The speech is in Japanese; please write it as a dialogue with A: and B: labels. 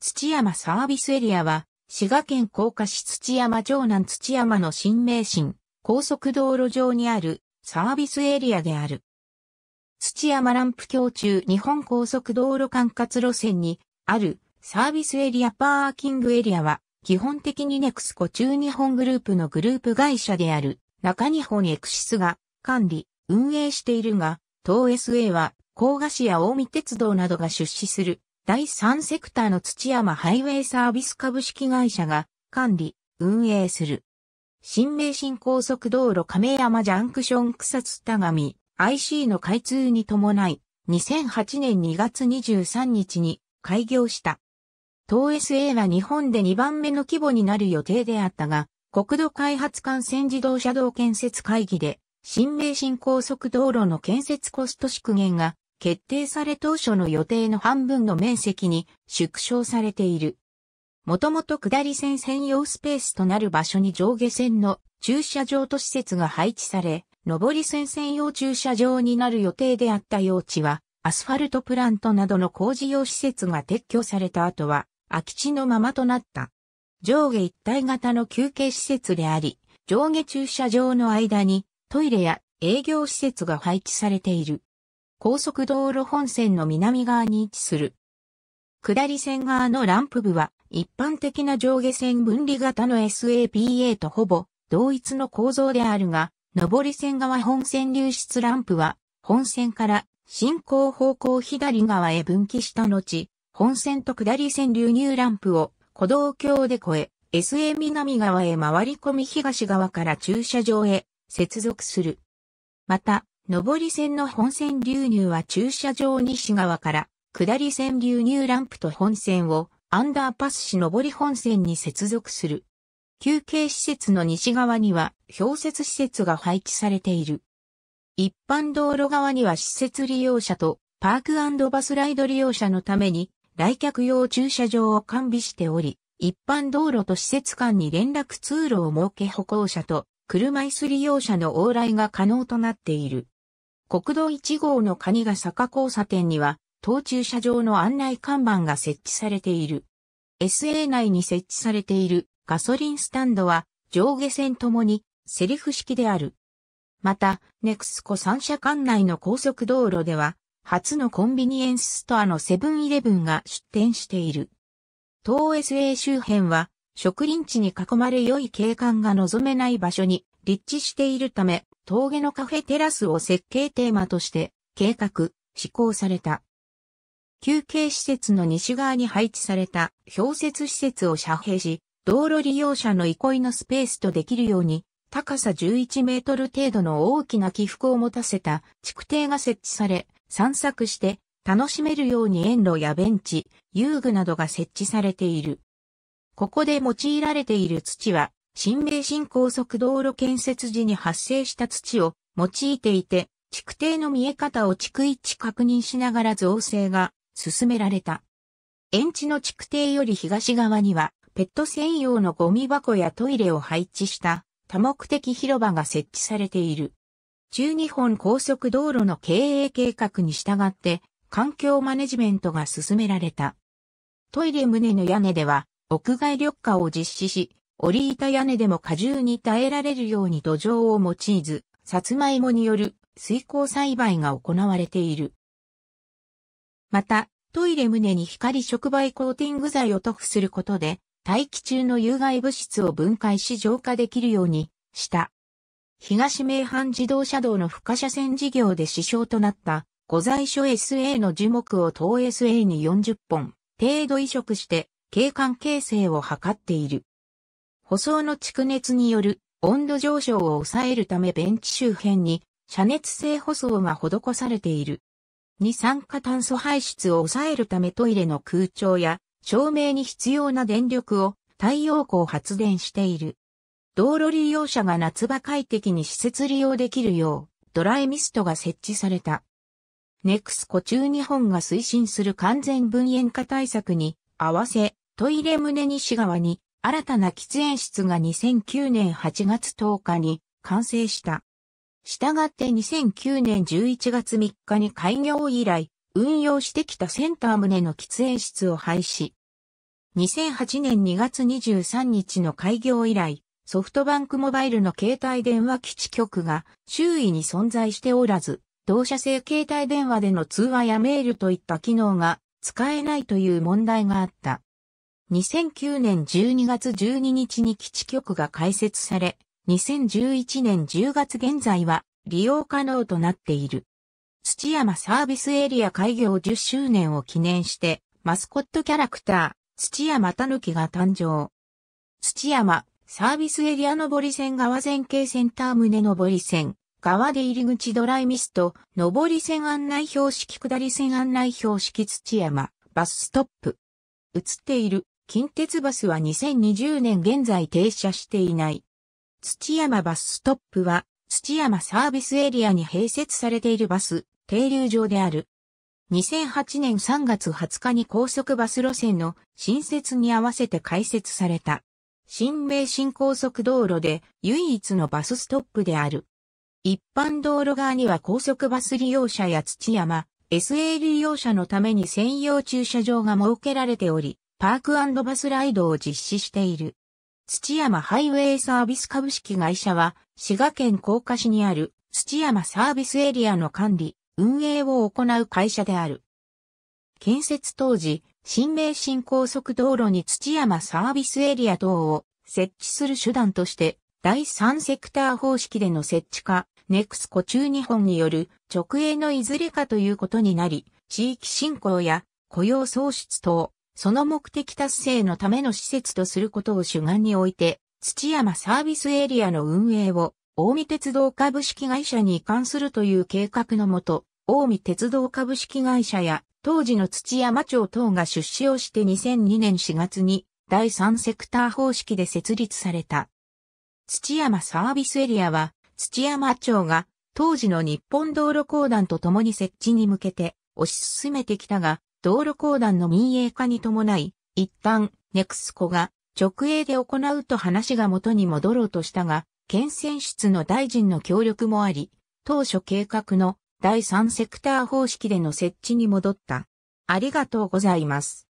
A: 土山サービスエリアは、滋賀県甲賀市土山城南土山の新名神、高速道路上にあるサービスエリアである。土山ランプ橋中日本高速道路管轄路線にあるサービスエリアパーキングエリアは、基本的にネクスコ中日本グループのグループ会社である中日本エクシスが管理、運営しているが、東 SA は甲賀市や近江鉄道などが出資する第3セクターの土山ハイウェイサービス株式会社が管理、運営する。新名神高速道路亀山ジャンクション草津田上 IC の開通に伴い、2008年2月23日に開業した。東 SA は日本で2番目の規模になる予定であったが、国土開発幹線自動車道建設会議で、新名神高速道路の建設コスト縮減が決定され当初の予定の半分の面積に縮小されている。もともと下り線専用スペースとなる場所に上下線の駐車場と施設が配置され、上り線専用駐車場になる予定であった用地は、アスファルトプラントなどの工事用施設が撤去された後は、空き地のままとなった。上下一体型の休憩施設であり、上下駐車場の間にトイレや営業施設が配置されている。高速道路本線の南側に位置する。下り線側のランプ部は一般的な上下線分離型の SAPA とほぼ同一の構造であるが、上り線側本線流出ランプは本線から進行方向左側へ分岐した後、本線と下り線流入ランプを歩道橋で越え、SA 南側へ回り込み東側から駐車場へ接続する。また、上り線の本線流入は駐車場西側から、下り線流入ランプと本線をアンダーパスし上り本線に接続する。休憩施設の西側には氷雪施設が配置されている。一般道路側には施設利用者とパークバスライド利用者のために来客用駐車場を完備しており、一般道路と施設間に連絡通路を設け歩行者と車椅子利用者の往来が可能となっている。国道1号の蟹ヶ坂交差点には、当駐車場の案内看板が設置されている。SA 内に設置されているガソリンスタンドは上下線ともにセリフ式である。また、ネクスコ3社間内の高速道路では、初のコンビニエンスストアのセブンイレブンが出店している。東 SA 周辺は、植林地に囲まれ良い景観が望めない場所に立地しているため、峠のカフェテラスを設計テーマとして計画、施行された。休憩施設の西側に配置された氷雪施設を遮蔽し、道路利用者の憩いのスペースとできるように、高さ11メートル程度の大きな起伏を持たせた築堤が設置され、散策して楽しめるように園路やベンチ、遊具などが設置されている。ここで用いられている土は新名神高速道路建設時に発生した土を用いていて、築堤の見え方を逐一確認しながら造成が進められた。園地の築堤より東側には、ペット専用のゴミ箱やトイレを配置した多目的広場が設置されている。中日本高速道路の経営計画に従って環境マネジメントが進められた。トイレ棟の屋根では屋外緑化を実施し、折板屋根でも荷重に耐えられるように土壌を用いず、さつまいもによる水耕栽培が行われている。また、トイレ胸に光触媒コーティング剤を塗布することで、大気中の有害物質を分解し浄化できるようにした。東名阪自動車道の不可車線事業で支障となった、御在所 SA の樹木を東 SA に40本程度移植して、景観形成を図っている。舗装の蓄熱による温度上昇を抑えるためベンチ周辺に遮熱性舗装が施されている。二酸化炭素排出を抑えるためトイレの空調や照明に必要な電力を太陽光発電している。道路利用者が夏場快適に施設利用できるようドライミストが設置された。ネクスコ中日本が推進する完全分煙化対策に合わせトイレ胸西側に新たな喫煙室が2009年8月10日に完成した。したがって2009年11月3日に開業以来、運用してきたセンター棟の喫煙室を廃止。2008年2月23日の開業以来、ソフトバンクモバイルの携帯電話基地局が周囲に存在しておらず、同社製携帯電話での通話やメールといった機能が使えないという問題があった。2009年12月12日に基地局が開設され、2011年10月現在は利用可能となっている。土山サービスエリア開業10周年を記念して、マスコットキャラクター、土山たぬきが誕生。土山、サービスエリア上り線側前傾センター胸上り線、側で入り口ドライミスト、上り線案内標識下り線案内標識土山、バスストップ。映っている近鉄バスは2020年現在停車していない。土山バスストップは土山サービスエリアに併設されているバス、停留場である。2008年3月20日に高速バス路線の新設に合わせて開設された。新名神高速道路で唯一のバスストップである。一般道路側には高速バス利用者や土山、SA 利用者のために専用駐車場が設けられており、パークバスライドを実施している。土山ハイウェイサービス株式会社は、滋賀県甲賀市にある土山サービスエリアの管理、運営を行う会社である。建設当時、新名神高速道路に土山サービスエリア等を設置する手段として、第三セクター方式での設置か、ネクスコ中日本による直営のいずれかということになり、地域振興や雇用創出等、その目的達成のための施設とすることを主眼において、土山サービスエリアの運営を、近江鉄道株式会社に移管するという計画のもと、近江鉄道株式会社や、当時の土山町等が出資をして2002年4月に、第三セクター方式で設立された。土山サービスエリアは、土山町が、当時の日本道路公団と共に設置に向けて、推し進めてきたが、道路公団の民営化に伴い、一旦、ネクスコが直営で行うと話が元に戻ろうとしたが、県選出の大臣の協力もあり、当初計画の第三セクター方式での設置に戻った。ありがとうございます。